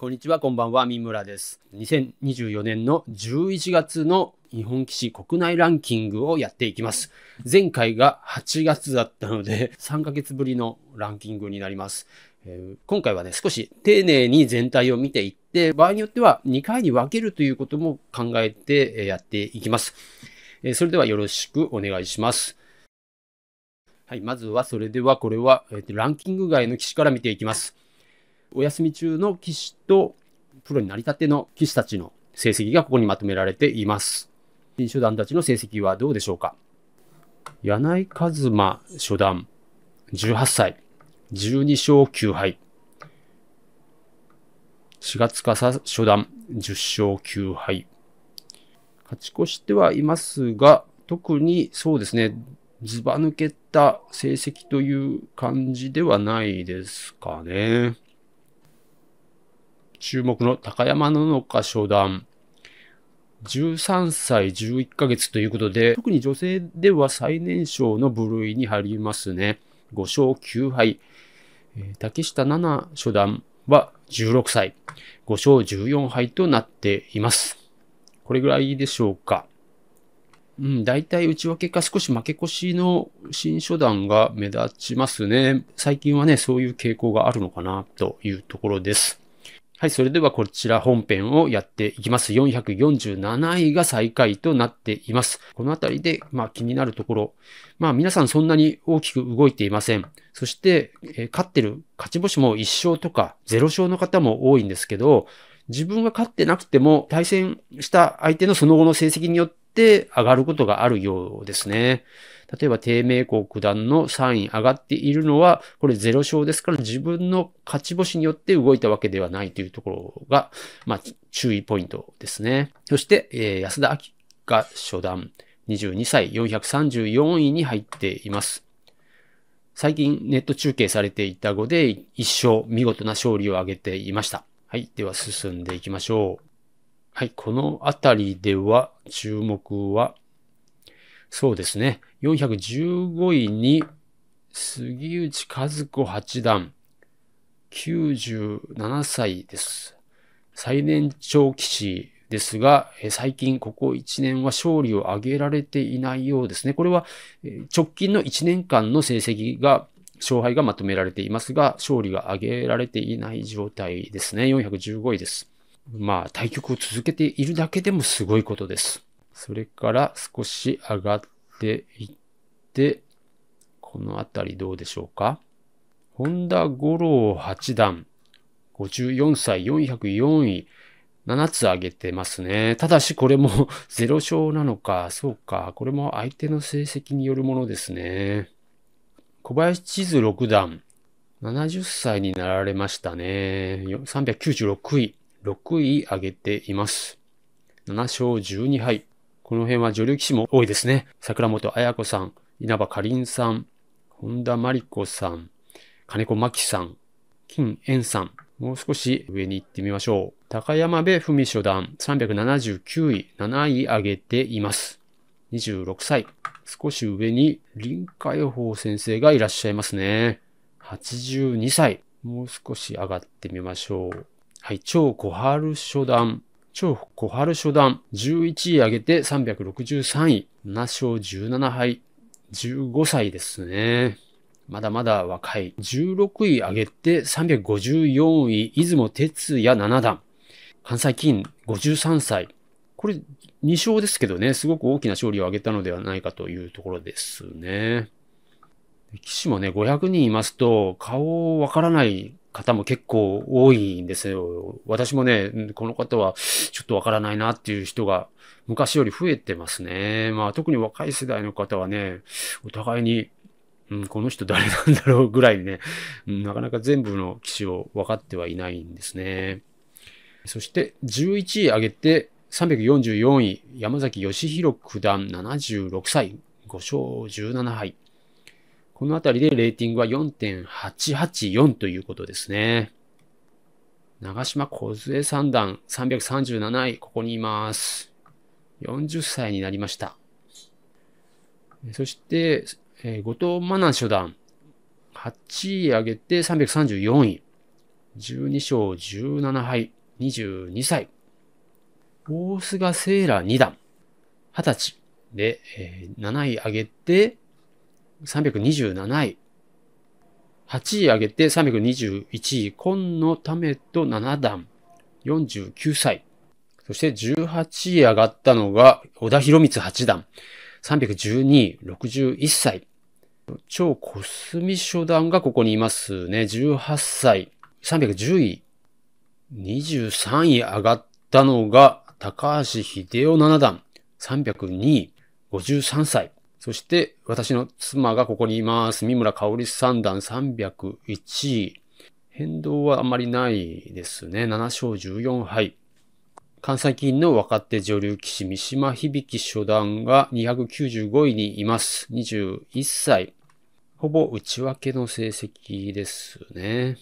こんにちは、こんばんは、三村です。2024年の11月の日本棋士国内ランキングをやっていきます。前回が8月だったので、3ヶ月ぶりのランキングになります。えー、今回はね、少し丁寧に全体を見ていって、場合によっては2回に分けるということも考えてやっていきます。えー、それではよろしくお願いします。はい、まずはそれではこれは、えー、ランキング外の棋士から見ていきます。お休み中の棋士とプロになりたての棋士たちの成績がここにまとめられています。新初段たちの成績はどうでしょうか柳井一馬初段、18歳、12勝9敗。四月笠初段、10勝9敗。勝ち越してはいますが、特にそうですね、ずば抜けた成績という感じではないですかね。注目の高山の々花初段。13歳11ヶ月ということで、特に女性では最年少の部類に入りますね。5勝9敗。竹下々初段は16歳、5勝14敗となっています。これぐらいでしょうか。うん、大体内訳か少し負け越しの新初段が目立ちますね。最近はね、そういう傾向があるのかなというところです。はい、それではこちら本編をやっていきます。447位が最下位となっています。このあたりで、まあ気になるところ。まあ皆さんそんなに大きく動いていません。そして、えー、勝ってる勝ち星も1勝とか0勝の方も多いんですけど、自分が勝ってなくても対戦した相手のその後の成績によって上がることがあるようですね。例えば低迷国九段の3位上がっているのは、これゼロ勝ですから自分の勝ち星によって動いたわけではないというところが、まあ、注意ポイントですね。そして、えー、安田明が初段、22歳、434位に入っています。最近ネット中継されていた後で一勝、見事な勝利を挙げていました。はい。では進んでいきましょう。はい。このあたりでは注目はそうですね。415位に杉内和子八段、97歳です。最年長棋士ですが、最近ここ1年は勝利を挙げられていないようですね。これは直近の1年間の成績が、勝敗がまとめられていますが、勝利が挙げられていない状態ですね。415位です。まあ、対局を続けているだけでもすごいことです。それから少し上がっていって、このあたりどうでしょうか。本田五郎八段、54歳、404位、7つ上げてますね。ただしこれも0 勝なのか、そうか、これも相手の成績によるものですね。小林地図六段、70歳になられましたね。396位、6位上げています。7勝12敗。この辺は女流棋士も多いですね。桜本彩子さん、稲葉かりんさん、本田真理子さん、金子真紀さん、金円さん。もう少し上に行ってみましょう。高山部文初段379位、7位上げています。26歳。少し上に林海宝先生がいらっしゃいますね。82歳。もう少し上がってみましょう。はい、超小春初段超小春初段、11位上げて363位、7賞17敗、15歳ですね。まだまだ若い。16位上げて354位、出雲哲也7段。関西金53歳。これ2勝ですけどね、すごく大きな勝利を挙げたのではないかというところですね。騎士もね、500人いますと、顔わからない方も結構多いんですよ。私もね、この方はちょっとわからないなっていう人が昔より増えてますね。まあ特に若い世代の方はね、お互いに、うん、この人誰なんだろうぐらいね、うん、なかなか全部の機種を分かってはいないんですね。そして11位上げて344位、山崎義弘九段76歳、5勝17敗。このあたりでレーティングは4.884ということですね。長島梢三段337位、ここにいます。40歳になりました。そして、えー、後藤真奈初段、8位上げて334位、12勝17敗、22歳。大菅セーラ2段、20歳で、えー、7位上げて327位。8位上げて321位。今野ためと7段。49歳。そして18位上がったのが、小田博光八段。312位、61歳。超コスミ初段がここにいますね。18歳。310位。23位上がったのが、高橋秀夫七段。302位、53歳。そして、私の妻がここにいます。三村香織三段301位。変動はあまりないですね。7勝14敗。関西勤の若手女流騎士三島響初段が295位にいます。21歳。ほぼ内訳の成績ですね。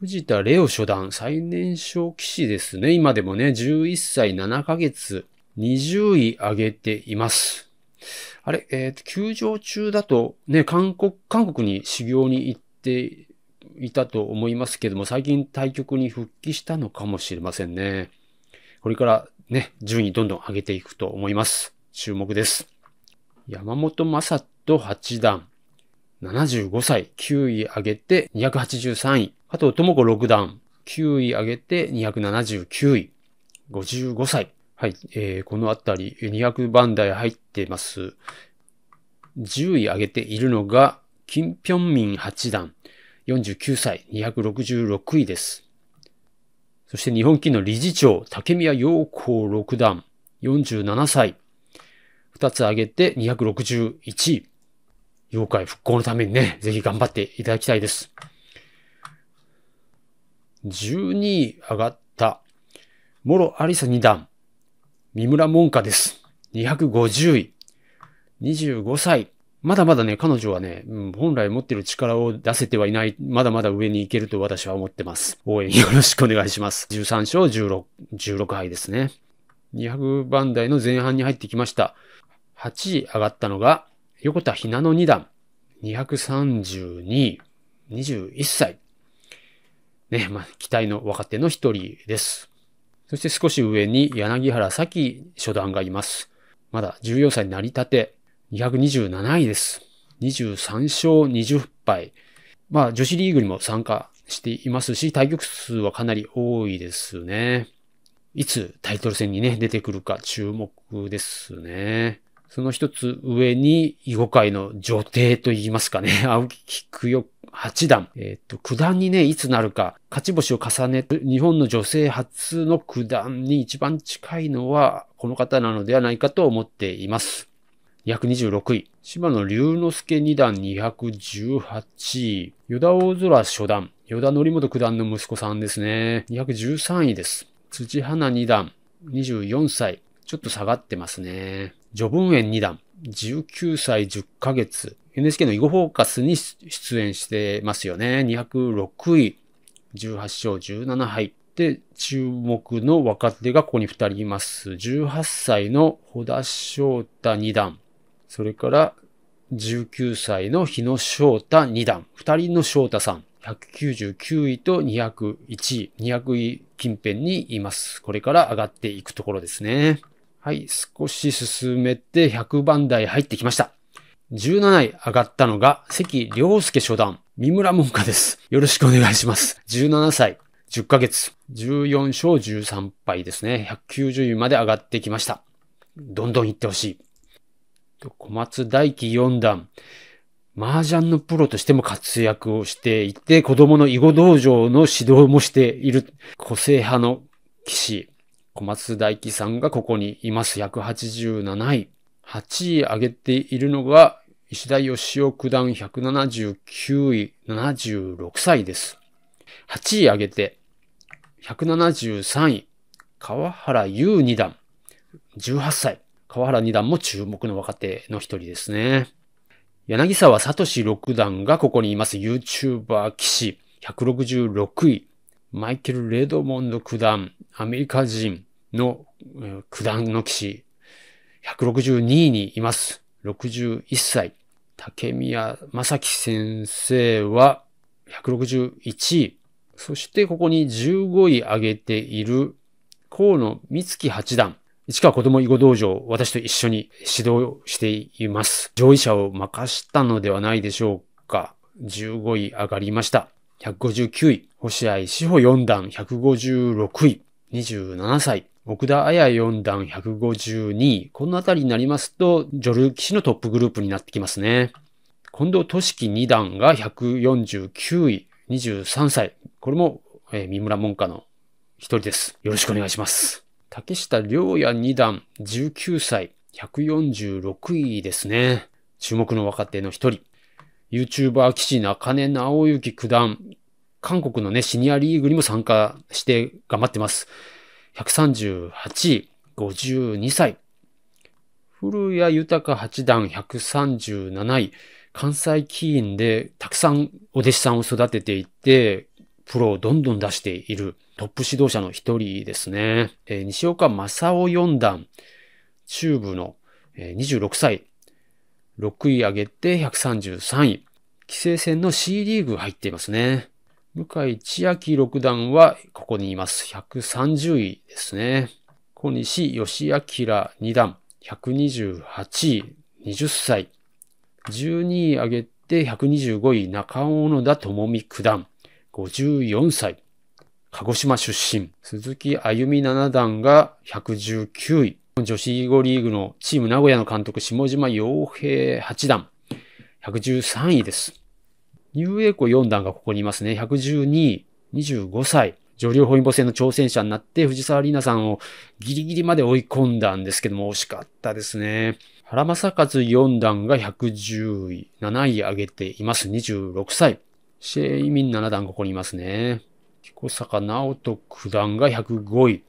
藤田レオ初段、最年少騎士ですね。今でもね、11歳7ヶ月、20位上げています。あれ、えっ、ー、と、休場中だと、ね、韓国、韓国に修行に行っていたと思いますけども、最近対局に復帰したのかもしれませんね。これからね、順位どんどん上げていくと思います。注目です。山本正人八段、75歳、9位上げて283位。加藤智子六段、9位上げて279位。55歳。はい、えー、このあたり200番台入ってます。10位上げているのが、金平民八段、49歳、266位です。そして日本棋の理事長、竹宮陽光六段、47歳、2つ上げて261位。妖怪復興のためにね、ぜひ頑張っていただきたいです。12位上がった、諸有沙二段、三村門下です。250位。25歳。まだまだね、彼女はね、うん、本来持ってる力を出せてはいない、まだまだ上に行けると私は思ってます。応援よろしくお願いします。13勝16、16敗ですね。200番台の前半に入ってきました。8位上がったのが、横田ひなの2段。232位、21歳。ね、まあ、期待の若手の一人です。そして少し上に柳原咲初段がいます。まだ14歳になりたて、227位です。23勝20敗。まあ、女子リーグにも参加していますし、対局数はかなり多いですね。いつタイトル戦にね、出てくるか注目ですね。その一つ上に、囲碁界の女帝と言いますかね、青木菊代八段。えっ、ー、と、九段にね、いつなるか、勝ち星を重ねる日本の女性初の九段に一番近いのは、この方なのではないかと思っています。226位。島野龍之介二段218位。与田大空初段。与田則本九段の息子さんですね。213位です。辻花二段24歳。ちょっと下がってますね。序文園2段、19歳10ヶ月、NHK の囲碁フォーカスに出演してますよね。206位、18勝17敗。で、注目の若手がここに2人います。18歳の穂田翔太2段。それから、19歳の日野翔太2段。2人の翔太さん。199位と201位。200位近辺にいます。これから上がっていくところですね。はい、少し進めて100番台入ってきました。17位上がったのが関良介初段、三村門下です。よろしくお願いします。17歳、10ヶ月、14勝13敗ですね。190位まで上がってきました。どんどん行ってほしい。小松大輝4段、麻雀のプロとしても活躍をしていて、子供の囲碁道場の指導もしている個性派の騎士。小松大輝さんがここにいます。187位。8位上げているのが、石田義雄九段179位、76歳です。8位上げて、173位、川原優二段、18歳。川原二段も注目の若手の一人ですね。柳沢聡六段がここにいます。YouTuber 騎士、166位。マイケル・レドモンド九段、アメリカ人、の九段の騎士、162位にいます。61歳。竹宮正樹先生は161位。そしてここに15位上げている河野美月八段。市川子供囲碁道場、私と一緒に指導しています。上位者を任したのではないでしょうか。15位上がりました。159位。星合志保四段156位。27歳。奥田彩四段152このあたりになりますと、女流棋士のトップグループになってきますね。近藤俊樹二段が149位、23歳。これも、えー、三村門下の一人です。よろしくお願いします。竹下良也二段19歳、146位ですね。注目の若手の一人。YouTuber 棋士中根直之九段。韓国のね、シニアリーグにも参加して頑張ってます。138位、52歳。古谷豊八段137位。関西棋院でたくさんお弟子さんを育てていって、プロをどんどん出しているトップ指導者の一人ですね。えー、西岡正夫四段、中部の、えー、26歳、6位上げて133位。棋聖戦の C リーグ入っていますね。向井千秋六段はここにいます。130位ですね。小西義明二段、128位、20歳。12位上げて125位、中尾野田智美九段、54歳。鹿児島出身、鈴木歩美七段が119位。女子囲碁リーグのチーム名古屋の監督、下島洋平八段、113位です。ニューエコ4段がここにいますね。112位、25歳。女流本因坊戦の挑戦者になって、藤沢里奈さんをギリギリまで追い込んだんですけども、惜しかったですね。原正和4段が110位、7位上げています。26歳。シェイミン7段ここにいますね。彦坂直人九段が105位。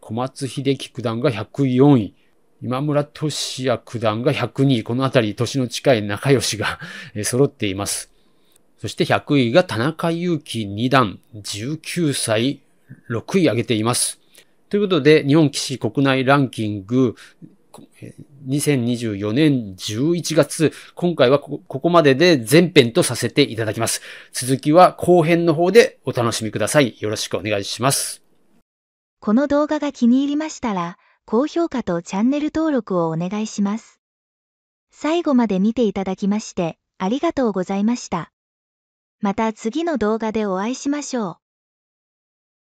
小松秀樹九段が104位。今村俊也九段が102位。このあたり、年の近い仲良しが揃っています。そして100位が田中祐希2段、19歳、6位上げています。ということで、日本棋士国内ランキング、2024年11月、今回はここまでで前編とさせていただきます。続きは後編の方でお楽しみください。よろしくお願いします。この動画が気に入りましたら、高評価とチャンネル登録をお願いします。最後まで見ていただきまして、ありがとうございました。また次の動画でお会いしましょう。